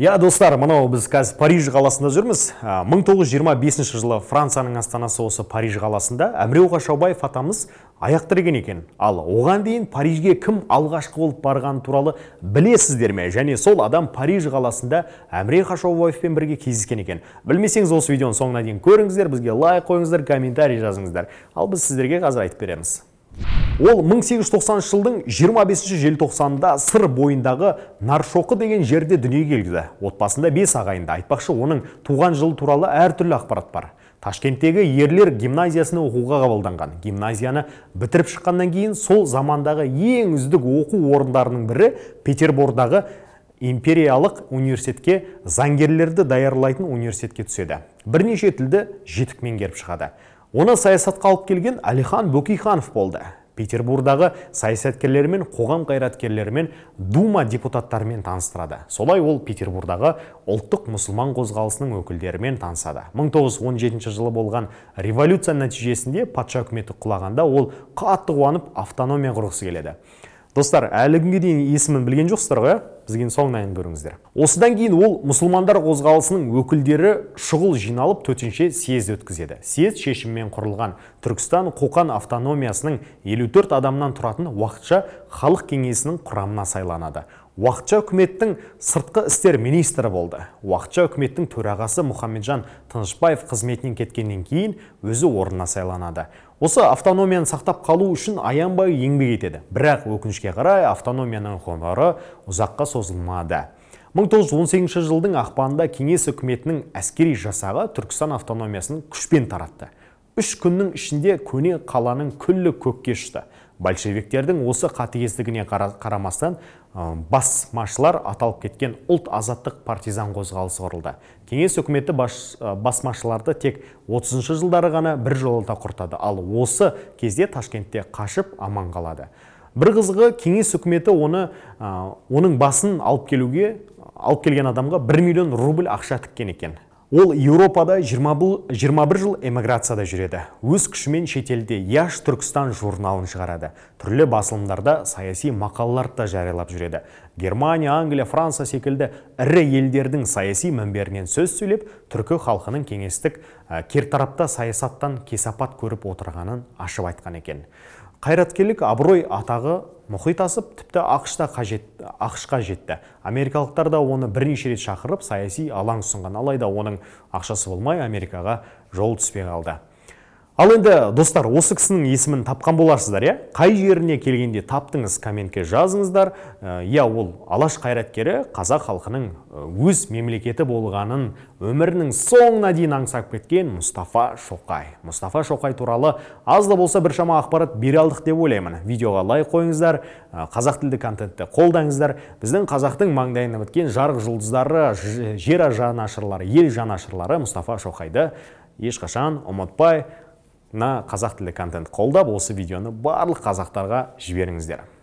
иә достар мынау біз қазір париж қаласында жүрміз 1925 жылы францияның астанасы осы париж қаласында әміреу қашаубаев атамыз аяқ екен ал оған дейін парижге кім алғашқы болып барғаны туралы білесіздер ме және сол адам париж қаласында әміре қашаубаевпен бірге кездескен екен білмесеңіз осы видеоның соңына дейін көріңіздер бізге лайк қойыңыздар комментарий жазыңыздар ал біз сіздерге қазір айтып береміз Ол 1890 жылдың 25 желтоқсанында сыр бойындағы Наршоқы деген жерде дүние келді. Отбасында 5 ағайында, Айтпақшы, оның туған жылы туралы әртүрлі ақпарат бар. Ташкенттегі ерлер гимназиясына оқуға қабылданған. Гимназияны бітіріп шыққаннан кейін сол замандағы ең үздік оқу орындарының бірі Петербордағы империялық университетке заңгерлерді даярлайтын университетке түседі. Бірнеше тілді жетік меңгеріп шығады. Оны саясатқа алып келген Алихан Бөкейханов болды петербурдағы саясаткерлермен қоғам қайраткерлерімен дума депутаттарымен таныстырады солай ол петербурдағы ұлттық мұсылман қозғалысының өкілдерімен танысады 1917 жылы болған революция нәтижесінде патша үкіметі құлағанда ол қатты қуанып автономия құрғысы келеді достар әлі күнге дейін есімін білген жоқсыздар ғой бізге мәнін көріңіздер осыдан кейін ол мұсылмандар қозғалысының өкілдері шұғыл жиналып төтенше съезд өткізеді съезд шешімімен құрылған түркістан қоқан автономиясының 54 адамнан тұратын уақытша халық кеңесінің құрамына сайланады уақытша үкіметтің сыртқы істер министрі болды уақытша үкіметтің төрағасы мұхамеджан тынышбаев қызметінен кеткеннен кейін өзі орнына сайланады осы автономияны сақтап қалу үшін аянбай еңбек етеді бірақ өкінішке қарай автономияның ғұмыры ұзаққа созылмады 1918 жылдың ақпанында кеңес үкіметінің әскери жасағы түркістан автономиясын күшпен таратты үш күннің ішінде көне қаланың күллі көкке ұшты большевиктердің осы қатыгездігіне қарамастан бас машылар аталып кеткен ұлт азаттық партизан қозғалысы құрылды кеңес үкіметі бас басмашыларды тек 30 жылдары ғана бір жолата құртады ал осы кезде ташкентте қашып аман қалады бір қызығы кеңес үкіметі оны оның басын алып келуге алып келген адамға 1 миллион рубль ақша тіккен екен Ол Еуропада 21 жыл эмиграцияда жүреді. Өз күшімен шетелде Яш Түркістан журналын шығарады. Түрлі басылымдарда саяси мақалаларды да жариялап жүреді. Германия, Англия, Франция секілді ірі елдердің саяси мінберінен сөз сөйлеп, түркі халқының кеңестік ә, кертарапта саясаттан кесапат көріп отырғанын ашып айтқан екен. Қайраткерлік абырой атағы мұхит асып, тіпті ақшта қажет ақшқа жетті америкалықтар да оны бірнеше рет шақырып саяси алаң ұсынған алайда оның ақшасы болмай америкаға жол түспей қалды ал енді достар осы кісінің есімін тапқан боларсыздар иә қай жеріне келгенде таптыңыз комментке жазыңыздар э, иә ол алаш қайраткері қазақ халқының э, өз мемлекеті болғанын өмірінің соңына дейін аңсап кеткен мұстафа шоқай мұстафа шоқай туралы аз да болса біршама ақпарат бере алдық деп ойлаймын видеоға лайк қойыңыздар э, қазақ тілді контентті қолдаңыздар біздің қазақтың маңдайына біткен жарық жұлдыздары жер жанашырлары ел жанашырлары мұстафа шоқайды ешқашан ұмытпай на қазақ тілді контент қолдап осы видеоны барлық қазақтарға жіберіңіздер